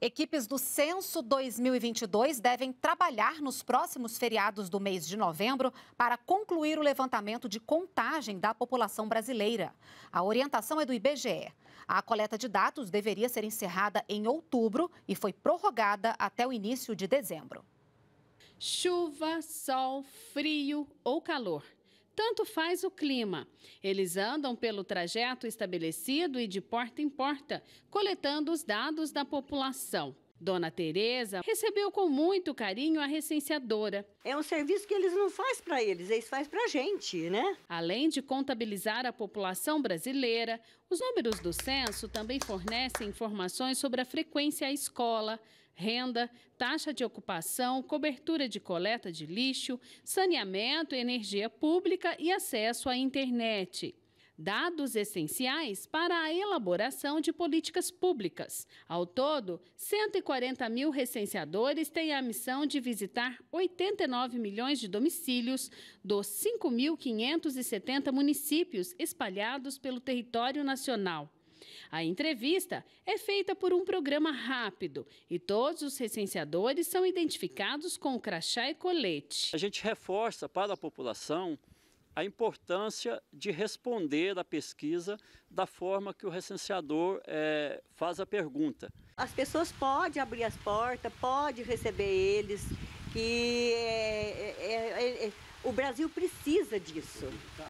Equipes do Censo 2022 devem trabalhar nos próximos feriados do mês de novembro para concluir o levantamento de contagem da população brasileira. A orientação é do IBGE. A coleta de dados deveria ser encerrada em outubro e foi prorrogada até o início de dezembro. Chuva, sol, frio ou calor. Tanto faz o clima. Eles andam pelo trajeto estabelecido e de porta em porta, coletando os dados da população. Dona Teresa recebeu com muito carinho a recenseadora. É um serviço que eles não faz para eles, eles faz para a gente, né? Além de contabilizar a população brasileira, os números do censo também fornecem informações sobre a frequência à escola, renda, taxa de ocupação, cobertura de coleta de lixo, saneamento, energia pública e acesso à internet dados essenciais para a elaboração de políticas públicas. Ao todo, 140 mil recenseadores têm a missão de visitar 89 milhões de domicílios dos 5.570 municípios espalhados pelo território nacional. A entrevista é feita por um programa rápido e todos os recenseadores são identificados com crachá e colete. A gente reforça para a população a importância de responder à pesquisa da forma que o recenseador é, faz a pergunta. As pessoas podem abrir as portas, podem receber eles, que é, é, o Brasil precisa disso.